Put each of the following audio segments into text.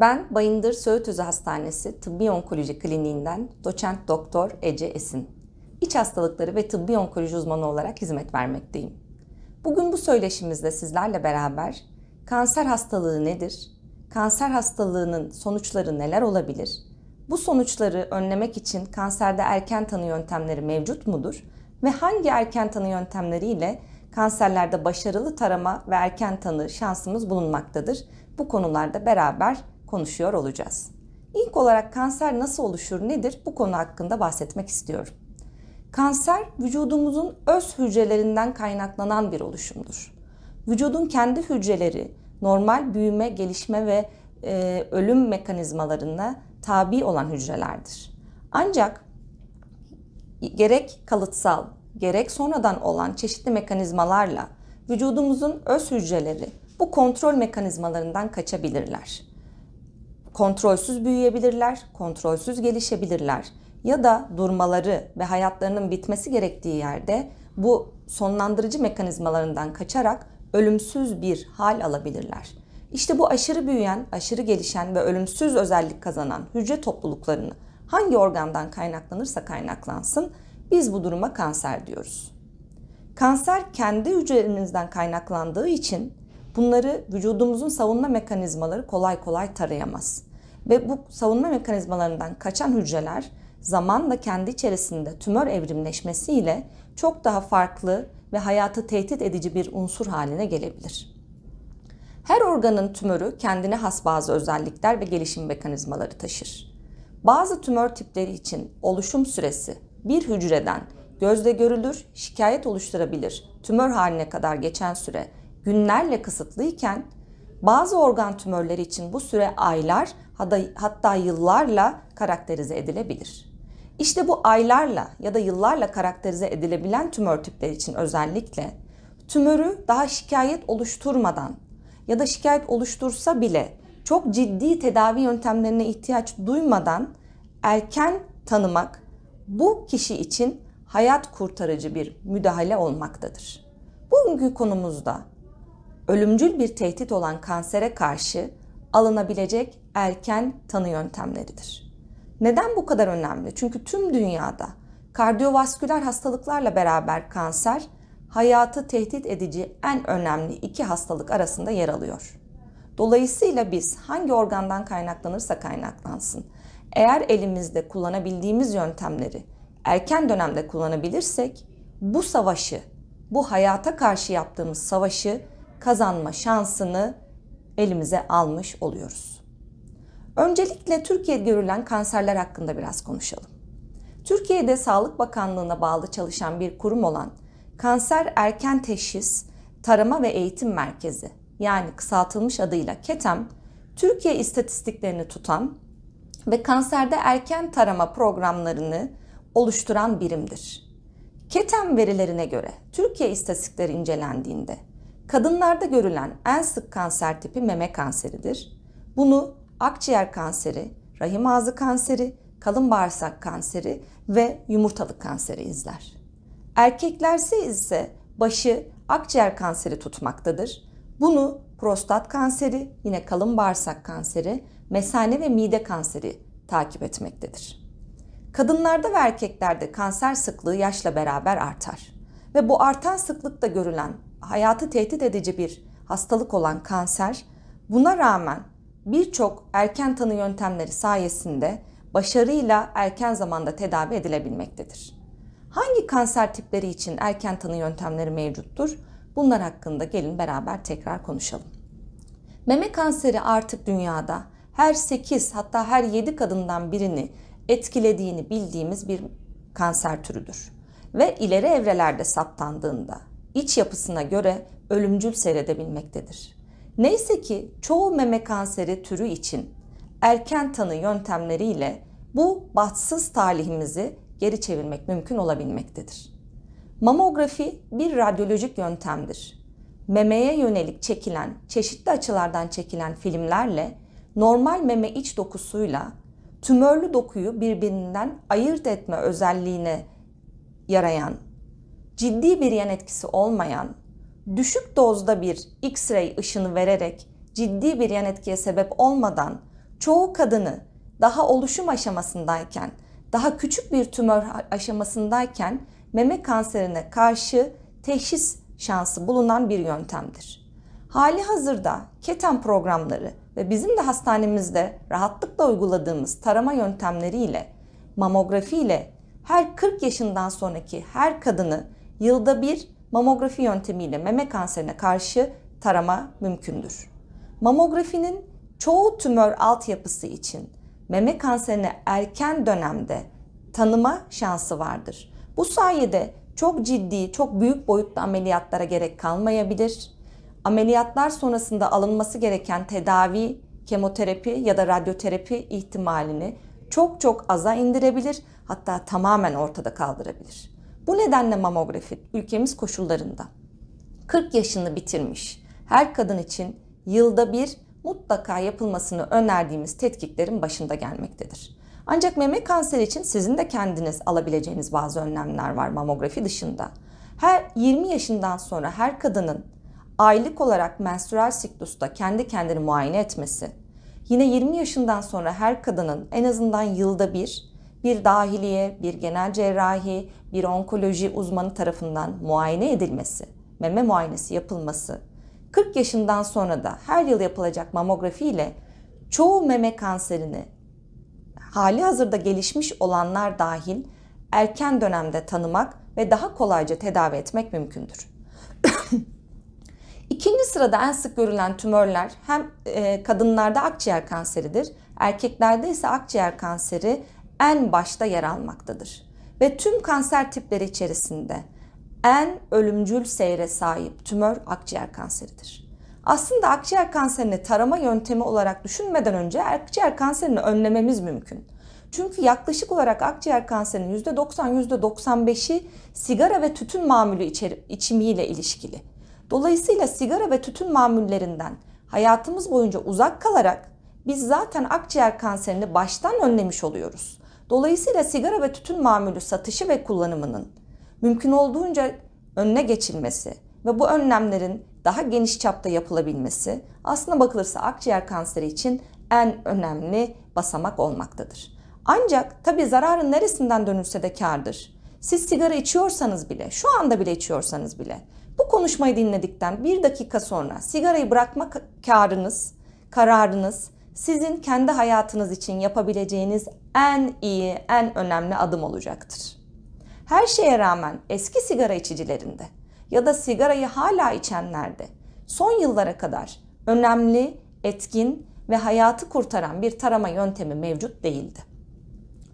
Ben Bayındır Söğüt Özü Hastanesi Tıbbi Onkoloji Kliniğinden doçent doktor Ece Esin. İç hastalıkları ve tıbbi onkoloji uzmanı olarak hizmet vermekteyim. Bugün bu söyleşimizde sizlerle beraber kanser hastalığı nedir? Kanser hastalığının sonuçları neler olabilir? Bu sonuçları önlemek için kanserde erken tanı yöntemleri mevcut mudur? Ve hangi erken tanı yöntemleriyle kanserlerde başarılı tarama ve erken tanı şansımız bulunmaktadır? Bu konularda beraber konuşuyor olacağız. İlk olarak kanser nasıl oluşur nedir bu konu hakkında bahsetmek istiyorum. Kanser vücudumuzun öz hücrelerinden kaynaklanan bir oluşumdur. Vücudun kendi hücreleri normal büyüme, gelişme ve e, ölüm mekanizmalarına tabi olan hücrelerdir. Ancak gerek kalıtsal gerek sonradan olan çeşitli mekanizmalarla vücudumuzun öz hücreleri bu kontrol mekanizmalarından kaçabilirler kontrolsüz büyüyebilirler, kontrolsüz gelişebilirler ya da durmaları ve hayatlarının bitmesi gerektiği yerde bu sonlandırıcı mekanizmalarından kaçarak ölümsüz bir hal alabilirler. İşte bu aşırı büyüyen, aşırı gelişen ve ölümsüz özellik kazanan hücre topluluklarını hangi organdan kaynaklanırsa kaynaklansın biz bu duruma kanser diyoruz. Kanser kendi hücrelerimizden kaynaklandığı için bunları vücudumuzun savunma mekanizmaları kolay kolay tarayamaz. Ve bu savunma mekanizmalarından kaçan hücreler zamanla kendi içerisinde tümör evrimleşmesiyle çok daha farklı ve hayatı tehdit edici bir unsur haline gelebilir. Her organın tümörü kendine has bazı özellikler ve gelişim mekanizmaları taşır. Bazı tümör tipleri için oluşum süresi bir hücreden gözde görülür, şikayet oluşturabilir, tümör haline kadar geçen süre günlerle kısıtlıyken bazı organ tümörleri için bu süre aylar hatta yıllarla karakterize edilebilir. İşte bu aylarla ya da yıllarla karakterize edilebilen tümör tipleri için özellikle tümörü daha şikayet oluşturmadan ya da şikayet oluştursa bile çok ciddi tedavi yöntemlerine ihtiyaç duymadan erken tanımak bu kişi için hayat kurtarıcı bir müdahale olmaktadır. Bugünkü konumuzda ölümcül bir tehdit olan kansere karşı alınabilecek erken tanı yöntemleridir. Neden bu kadar önemli? Çünkü tüm dünyada kardiyovasküler hastalıklarla beraber kanser hayatı tehdit edici en önemli iki hastalık arasında yer alıyor. Dolayısıyla biz hangi organdan kaynaklanırsa kaynaklansın, eğer elimizde kullanabildiğimiz yöntemleri erken dönemde kullanabilirsek bu savaşı, bu hayata karşı yaptığımız savaşı kazanma şansını elimize almış oluyoruz. Öncelikle Türkiye'de görülen kanserler hakkında biraz konuşalım. Türkiye'de Sağlık Bakanlığı'na bağlı çalışan bir kurum olan Kanser Erken Teşhis, Tarama ve Eğitim Merkezi yani kısaltılmış adıyla KETEM, Türkiye istatistiklerini tutan ve kanserde erken tarama programlarını oluşturan birimdir. KETEM verilerine göre Türkiye istatistikleri incelendiğinde Kadınlarda görülen en sık kanser tipi meme kanseridir. Bunu akciğer kanseri, rahim ağzı kanseri, kalın bağırsak kanseri ve yumurtalık kanseri izler. Erkeklerse ise başı akciğer kanseri tutmaktadır. Bunu prostat kanseri, yine kalın bağırsak kanseri, mesane ve mide kanseri takip etmektedir. Kadınlarda ve erkeklerde kanser sıklığı yaşla beraber artar ve bu artan sıklıkta görülen hayatı tehdit edici bir hastalık olan kanser buna rağmen birçok erken tanı yöntemleri sayesinde başarıyla erken zamanda tedavi edilebilmektedir. Hangi kanser tipleri için erken tanı yöntemleri mevcuttur? Bunlar hakkında gelin beraber tekrar konuşalım. Meme kanseri artık dünyada her 8 hatta her 7 kadından birini etkilediğini bildiğimiz bir kanser türüdür. Ve ileri evrelerde saptandığında iç yapısına göre ölümcül seyredebilmektedir. Neyse ki çoğu meme kanseri türü için erken tanı yöntemleriyle bu batsız talihimizi geri çevirmek mümkün olabilmektedir. Mamografi bir radyolojik yöntemdir. Memeye yönelik çekilen, çeşitli açılardan çekilen filmlerle normal meme iç dokusuyla tümörlü dokuyu birbirinden ayırt etme özelliğine yarayan ciddi bir yan etkisi olmayan, düşük dozda bir X-ray ışını vererek ciddi bir yan etkiye sebep olmadan çoğu kadını daha oluşum aşamasındayken, daha küçük bir tümör aşamasındayken meme kanserine karşı teşhis şansı bulunan bir yöntemdir. Hali hazırda keten programları ve bizim de hastanemizde rahatlıkla uyguladığımız tarama yöntemleriyle, mamografiyle her 40 yaşından sonraki her kadını yılda bir mamografi yöntemiyle meme kanserine karşı tarama mümkündür. Mamografinin çoğu tümör altyapısı için meme kanserine erken dönemde tanıma şansı vardır. Bu sayede çok ciddi, çok büyük boyutlu ameliyatlara gerek kalmayabilir. Ameliyatlar sonrasında alınması gereken tedavi, kemoterapi ya da radyoterapi ihtimalini çok çok aza indirebilir, hatta tamamen ortada kaldırabilir. Bu nedenle mamografi ülkemiz koşullarında 40 yaşını bitirmiş her kadın için yılda bir mutlaka yapılmasını önerdiğimiz tetkiklerin başında gelmektedir. Ancak meme kanseri için sizin de kendiniz alabileceğiniz bazı önlemler var mamografi dışında. Her 20 yaşından sonra her kadının aylık olarak menstrual siklusta kendi kendini muayene etmesi, yine 20 yaşından sonra her kadının en azından yılda bir bir dahiliye, bir genel cerrahi, bir onkoloji uzmanı tarafından muayene edilmesi, meme muayenesi yapılması, 40 yaşından sonra da her yıl yapılacak mamografi ile çoğu meme kanserini hali hazırda gelişmiş olanlar dahil erken dönemde tanımak ve daha kolayca tedavi etmek mümkündür. İkinci sırada en sık görülen tümörler hem e, kadınlarda akciğer kanseridir, erkeklerde ise akciğer kanseri en başta yer almaktadır. Ve tüm kanser tipleri içerisinde en ölümcül seyre sahip tümör akciğer kanseridir. Aslında akciğer kanserini tarama yöntemi olarak düşünmeden önce akciğer kanserini önlememiz mümkün. Çünkü yaklaşık olarak akciğer kanserinin %90-%95'i sigara ve tütün mamülü içeri, içimiyle ilişkili. Dolayısıyla sigara ve tütün mamüllerinden hayatımız boyunca uzak kalarak biz zaten akciğer kanserini baştan önlemiş oluyoruz. Dolayısıyla sigara ve tütün mamülü satışı ve kullanımının mümkün olduğunca önüne geçilmesi ve bu önlemlerin daha geniş çapta yapılabilmesi aslına bakılırsa akciğer kanseri için en önemli basamak olmaktadır. Ancak tabi zararın neresinden dönülse de kardır. Siz sigara içiyorsanız bile, şu anda bile içiyorsanız bile bu konuşmayı dinledikten bir dakika sonra sigarayı bırakma karınız, kararınız sizin kendi hayatınız için yapabileceğiniz en iyi, en önemli adım olacaktır. Her şeye rağmen eski sigara içicilerinde ya da sigarayı hala içenlerde son yıllara kadar önemli, etkin ve hayatı kurtaran bir tarama yöntemi mevcut değildi.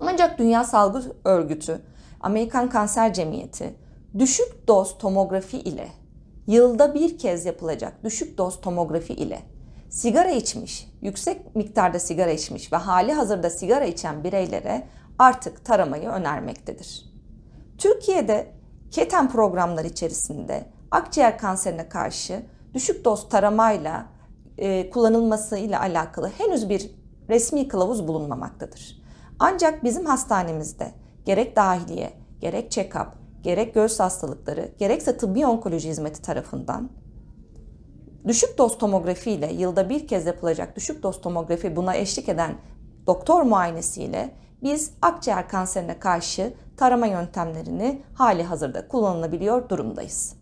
Ancak Dünya Salgı Örgütü, Amerikan Kanser Cemiyeti düşük doz tomografi ile yılda bir kez yapılacak düşük doz tomografi ile sigara içmiş, yüksek miktarda sigara içmiş ve hali hazırda sigara içen bireylere artık taramayı önermektedir. Türkiye'de keten programları içerisinde akciğer kanserine karşı düşük doz taramayla e, kullanılmasıyla alakalı henüz bir resmi kılavuz bulunmamaktadır. Ancak bizim hastanemizde gerek dahiliye, gerek check-up, gerek göğüs hastalıkları, gerekse tıbbi onkoloji hizmeti tarafından Düşük doz tomografi ile yılda bir kez yapılacak düşük doz tomografi buna eşlik eden doktor muayenesi ile biz akciğer kanserine karşı tarama yöntemlerini hali hazırda kullanılabiliyor durumdayız.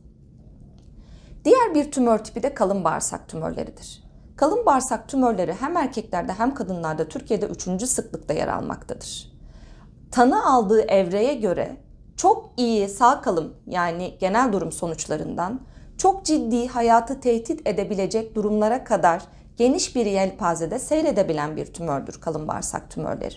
Diğer bir tümör tipi de kalın bağırsak tümörleridir. Kalın bağırsak tümörleri hem erkeklerde hem kadınlarda Türkiye'de üçüncü sıklıkta yer almaktadır. Tanı aldığı evreye göre çok iyi sağ kalım yani genel durum sonuçlarından çok ciddi hayatı tehdit edebilecek durumlara kadar geniş bir yelpazede seyredebilen bir tümördür kalın bağırsak tümörleri.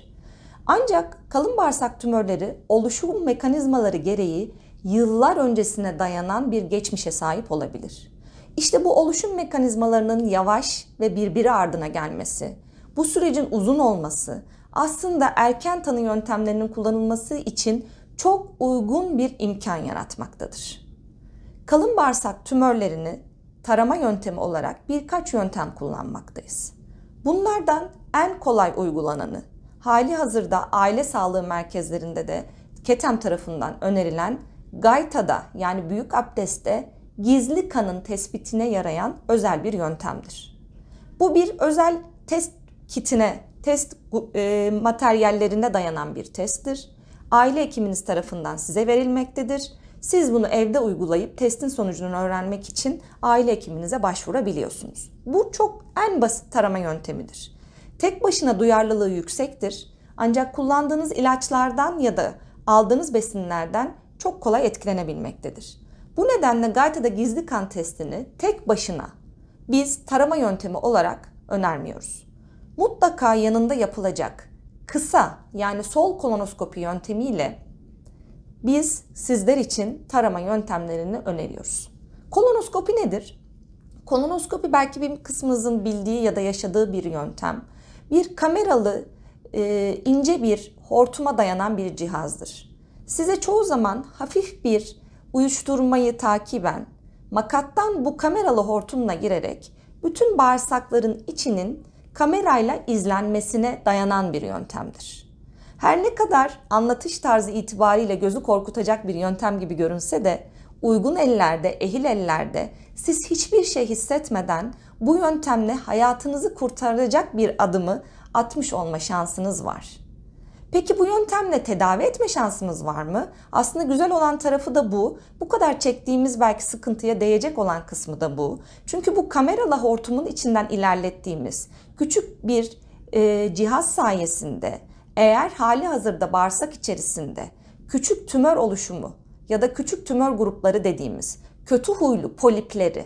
Ancak kalın bağırsak tümörleri oluşum mekanizmaları gereği yıllar öncesine dayanan bir geçmişe sahip olabilir. İşte bu oluşum mekanizmalarının yavaş ve birbiri ardına gelmesi, bu sürecin uzun olması, aslında erken tanı yöntemlerinin kullanılması için çok uygun bir imkan yaratmaktadır kalın bağırsak tümörlerini tarama yöntemi olarak birkaç yöntem kullanmaktayız. Bunlardan en kolay uygulananı hali hazırda aile sağlığı merkezlerinde de KETEM tarafından önerilen gaytada yani büyük abdestte gizli kanın tespitine yarayan özel bir yöntemdir. Bu bir özel test kitine, test e, materyallerine dayanan bir testtir. Aile hekiminiz tarafından size verilmektedir siz bunu evde uygulayıp testin sonucunu öğrenmek için aile hekiminize başvurabiliyorsunuz. Bu çok en basit tarama yöntemidir. Tek başına duyarlılığı yüksektir. Ancak kullandığınız ilaçlardan ya da aldığınız besinlerden çok kolay etkilenebilmektedir. Bu nedenle Gaita'da gizli kan testini tek başına biz tarama yöntemi olarak önermiyoruz. Mutlaka yanında yapılacak kısa yani sol kolonoskopi yöntemiyle biz sizler için tarama yöntemlerini öneriyoruz. Kolonoskopi nedir? Kolonoskopi belki bir kısmınızın bildiği ya da yaşadığı bir yöntem. Bir kameralı e, ince bir hortuma dayanan bir cihazdır. Size çoğu zaman hafif bir uyuşturmayı takiben makattan bu kameralı hortumla girerek bütün bağırsakların içinin kamerayla izlenmesine dayanan bir yöntemdir. Her ne kadar anlatış tarzı itibariyle gözü korkutacak bir yöntem gibi görünse de uygun ellerde, ehil ellerde siz hiçbir şey hissetmeden bu yöntemle hayatınızı kurtaracak bir adımı atmış olma şansınız var. Peki bu yöntemle tedavi etme şansımız var mı? Aslında güzel olan tarafı da bu. Bu kadar çektiğimiz belki sıkıntıya değecek olan kısmı da bu. Çünkü bu kameralı hortumun içinden ilerlettiğimiz küçük bir e, cihaz sayesinde eğer hali hazırda bağırsak içerisinde küçük tümör oluşumu ya da küçük tümör grupları dediğimiz kötü huylu polipleri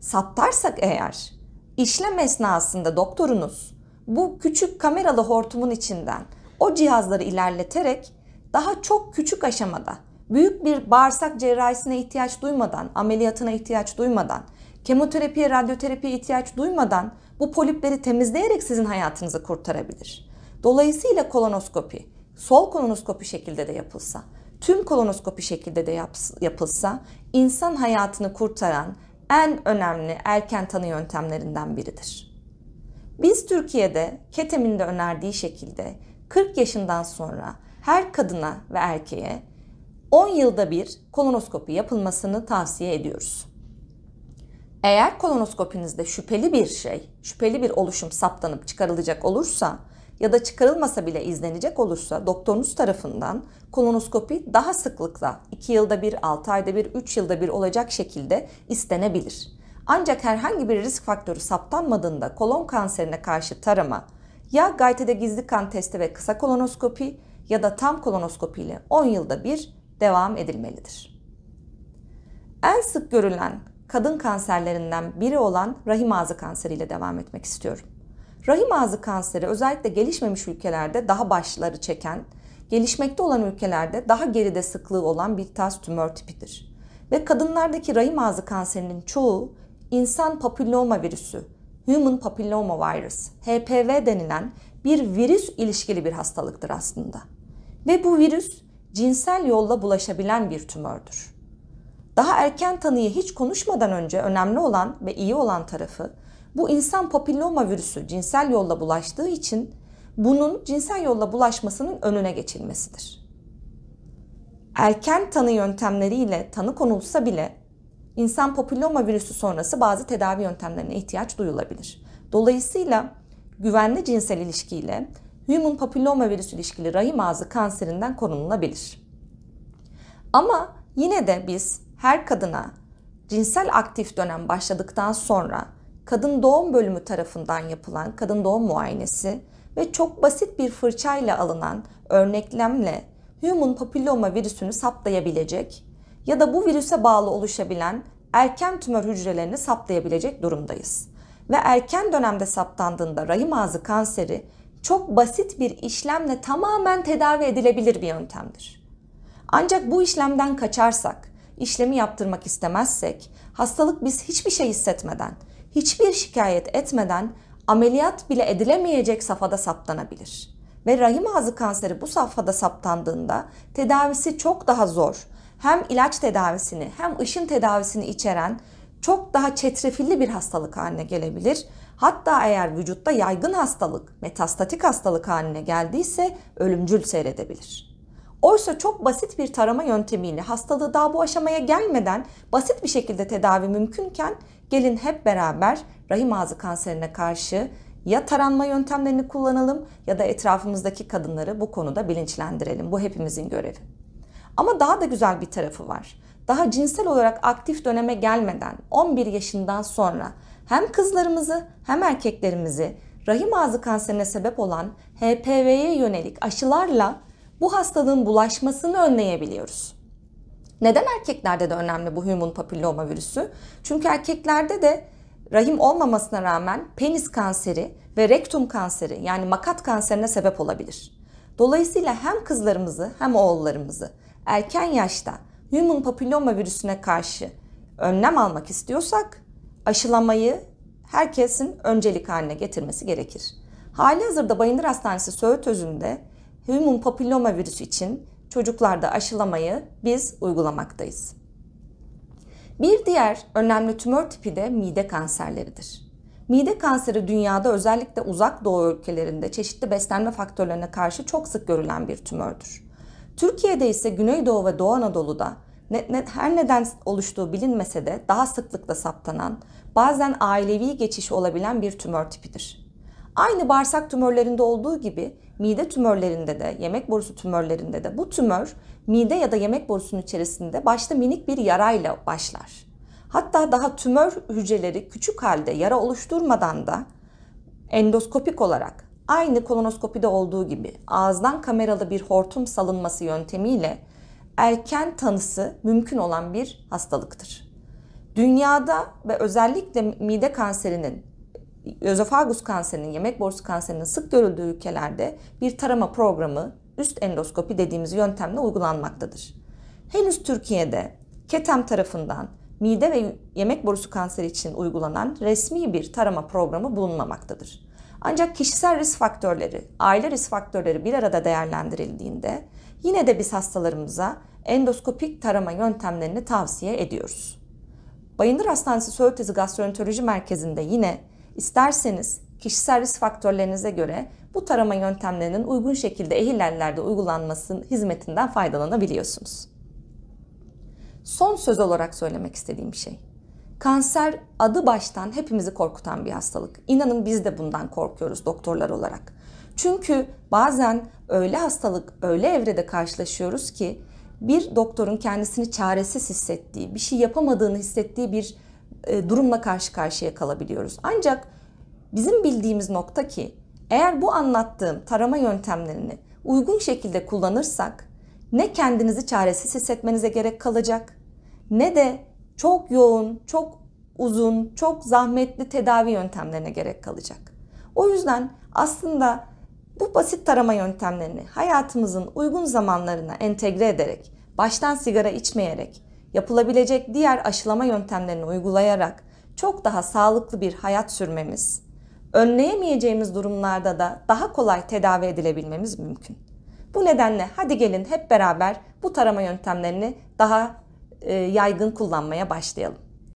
saptarsak eğer işlem esnasında doktorunuz bu küçük kameralı hortumun içinden o cihazları ilerleterek daha çok küçük aşamada büyük bir bağırsak cerrahisine ihtiyaç duymadan, ameliyatına ihtiyaç duymadan, kemoterapiye, radyoterapiye ihtiyaç duymadan bu polipleri temizleyerek sizin hayatınızı kurtarabilir. Dolayısıyla kolonoskopi sol kolonoskopi şekilde de yapılsa, tüm kolonoskopi şekilde de yapılsa insan hayatını kurtaran en önemli erken tanı yöntemlerinden biridir. Biz Türkiye'de Ketem'in de önerdiği şekilde 40 yaşından sonra her kadına ve erkeğe 10 yılda bir kolonoskopi yapılmasını tavsiye ediyoruz. Eğer kolonoskopinizde şüpheli bir şey, şüpheli bir oluşum saptanıp çıkarılacak olursa ya da çıkarılmasa bile izlenecek olursa doktorunuz tarafından kolonoskopi daha sıklıkla 2 yılda bir, 6 ayda bir, 3 yılda bir olacak şekilde istenebilir. Ancak herhangi bir risk faktörü saptanmadığında kolon kanserine karşı tarama ya gaytede gizli kan testi ve kısa kolonoskopi ya da tam kolonoskopi ile 10 yılda bir devam edilmelidir. En sık görülen kadın kanserlerinden biri olan rahim ağzı kanseriyle devam etmek istiyorum. Rahim ağzı kanseri özellikle gelişmemiş ülkelerde daha başları çeken, gelişmekte olan ülkelerde daha geride sıklığı olan bir tas tümör tipidir. Ve kadınlardaki rahim ağzı kanserinin çoğu insan papilloma virüsü, human papilloma virus, HPV denilen bir virüs ilişkili bir hastalıktır aslında. Ve bu virüs cinsel yolla bulaşabilen bir tümördür. Daha erken tanıyı hiç konuşmadan önce önemli olan ve iyi olan tarafı bu insan papilloma virüsü cinsel yolla bulaştığı için bunun cinsel yolla bulaşmasının önüne geçilmesidir. Erken tanı yöntemleriyle tanı konulsa bile insan papilloma virüsü sonrası bazı tedavi yöntemlerine ihtiyaç duyulabilir. Dolayısıyla güvenli cinsel ilişkiyle human papilloma virüsü ilişkili rahim ağzı kanserinden korunulabilir. Ama yine de biz her kadına cinsel aktif dönem başladıktan sonra kadın doğum bölümü tarafından yapılan kadın doğum muayenesi ve çok basit bir fırçayla alınan örneklemle human papilloma virüsünü saptayabilecek ya da bu virüse bağlı oluşabilen erken tümör hücrelerini saptayabilecek durumdayız. Ve erken dönemde saptandığında rahim ağzı kanseri çok basit bir işlemle tamamen tedavi edilebilir bir yöntemdir. Ancak bu işlemden kaçarsak, işlemi yaptırmak istemezsek, hastalık biz hiçbir şey hissetmeden hiçbir şikayet etmeden ameliyat bile edilemeyecek safhada saptanabilir. Ve rahim ağzı kanseri bu safhada saptandığında tedavisi çok daha zor. Hem ilaç tedavisini hem ışın tedavisini içeren çok daha çetrefilli bir hastalık haline gelebilir. Hatta eğer vücutta yaygın hastalık, metastatik hastalık haline geldiyse ölümcül seyredebilir. Oysa çok basit bir tarama yöntemiyle hastalığı daha bu aşamaya gelmeden basit bir şekilde tedavi mümkünken gelin hep beraber rahim ağzı kanserine karşı ya taranma yöntemlerini kullanalım ya da etrafımızdaki kadınları bu konuda bilinçlendirelim. Bu hepimizin görevi. Ama daha da güzel bir tarafı var. Daha cinsel olarak aktif döneme gelmeden 11 yaşından sonra hem kızlarımızı hem erkeklerimizi rahim ağzı kanserine sebep olan HPV'ye yönelik aşılarla bu hastalığın bulaşmasını önleyebiliyoruz. Neden erkeklerde de önemli bu human papilloma virüsü? Çünkü erkeklerde de rahim olmamasına rağmen penis kanseri ve rektum kanseri yani makat kanserine sebep olabilir. Dolayısıyla hem kızlarımızı hem oğullarımızı erken yaşta human papilloma virüsüne karşı önlem almak istiyorsak aşılamayı herkesin öncelik haline getirmesi gerekir. Hali hazırda Bayındır Hastanesi Söğüt Özü'nde human papilloma virüsü için çocuklarda aşılamayı biz uygulamaktayız. Bir diğer önemli tümör tipi de mide kanserleridir. Mide kanseri dünyada özellikle uzak doğu ülkelerinde çeşitli beslenme faktörlerine karşı çok sık görülen bir tümördür. Türkiye'de ise Güneydoğu ve Doğu Anadolu'da net net her neden oluştuğu bilinmese de daha sıklıkla saptanan, bazen ailevi geçişi olabilen bir tümör tipidir. Aynı bağırsak tümörlerinde olduğu gibi mide tümörlerinde de, yemek borusu tümörlerinde de bu tümör mide ya da yemek borusunun içerisinde başta minik bir yarayla başlar. Hatta daha tümör hücreleri küçük halde yara oluşturmadan da endoskopik olarak aynı kolonoskopide olduğu gibi ağızdan kameralı bir hortum salınması yöntemiyle erken tanısı mümkün olan bir hastalıktır. Dünyada ve özellikle mide kanserinin özofagus kanserinin, yemek borusu kanserinin sık görüldüğü ülkelerde bir tarama programı üst endoskopi dediğimiz yöntemle uygulanmaktadır. Henüz Türkiye'de KETEM tarafından mide ve yemek borusu kanseri için uygulanan resmi bir tarama programı bulunmamaktadır. Ancak kişisel risk faktörleri, aile risk faktörleri bir arada değerlendirildiğinde yine de biz hastalarımıza endoskopik tarama yöntemlerini tavsiye ediyoruz. Bayındır Hastanesi Söğütezi Gastroenteroloji Merkezi'nde yine İsterseniz kişisel risk faktörlerinize göre bu tarama yöntemlerinin uygun şekilde ehillerde uygulanmasının hizmetinden faydalanabiliyorsunuz. Son söz olarak söylemek istediğim şey. Kanser adı baştan hepimizi korkutan bir hastalık. İnanın biz de bundan korkuyoruz doktorlar olarak. Çünkü bazen öyle hastalık, öyle evrede karşılaşıyoruz ki bir doktorun kendisini çaresiz hissettiği, bir şey yapamadığını hissettiği bir e, durumla karşı karşıya kalabiliyoruz. Ancak bizim bildiğimiz nokta ki eğer bu anlattığım tarama yöntemlerini uygun şekilde kullanırsak ne kendinizi çaresiz hissetmenize gerek kalacak ne de çok yoğun, çok uzun, çok zahmetli tedavi yöntemlerine gerek kalacak. O yüzden aslında bu basit tarama yöntemlerini hayatımızın uygun zamanlarına entegre ederek, baştan sigara içmeyerek, yapılabilecek diğer aşılama yöntemlerini uygulayarak çok daha sağlıklı bir hayat sürmemiz, önleyemeyeceğimiz durumlarda da daha kolay tedavi edilebilmemiz mümkün. Bu nedenle hadi gelin hep beraber bu tarama yöntemlerini daha e, yaygın kullanmaya başlayalım.